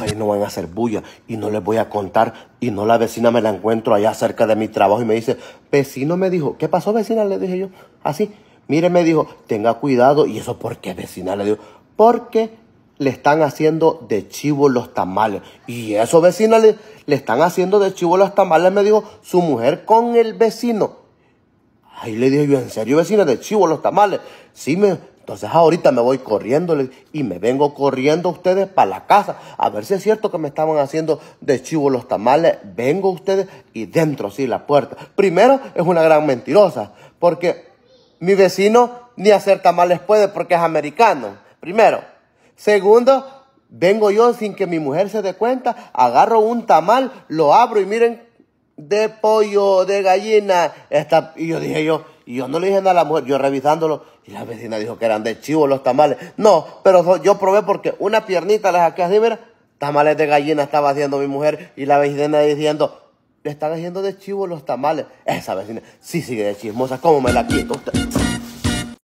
Ahí no van a hacer bulla y no les voy a contar. Y no la vecina me la encuentro allá cerca de mi trabajo y me dice, vecino me dijo, ¿qué pasó vecina? Le dije yo, así. Mire, me dijo, tenga cuidado. ¿Y eso por qué vecina? Le digo, porque le están haciendo de chivo los tamales. Y eso vecina le, le están haciendo de chivo los tamales, me dijo su mujer con el vecino. Ahí le dije yo, ¿en serio vecina de chivo los tamales? Sí, me, entonces ahorita me voy corriendo y me vengo corriendo ustedes para la casa. A ver si es cierto que me estaban haciendo de chivo los tamales. Vengo ustedes y dentro sí la puerta. Primero es una gran mentirosa porque mi vecino ni hacer tamales puede porque es americano. Primero. Segundo, vengo yo sin que mi mujer se dé cuenta, agarro un tamal, lo abro y miren, de pollo, de gallina. está y yo dije yo, y yo no le dije nada a la mujer, yo revisándolo, y la vecina dijo que eran de chivo los tamales. No, pero yo probé porque una piernita la saqué así, mira, tamales de gallina estaba haciendo mi mujer, y la vecina diciendo, le están haciendo de chivo los tamales. Esa vecina, sí sigue de chismosa, ¿cómo me la quito usted?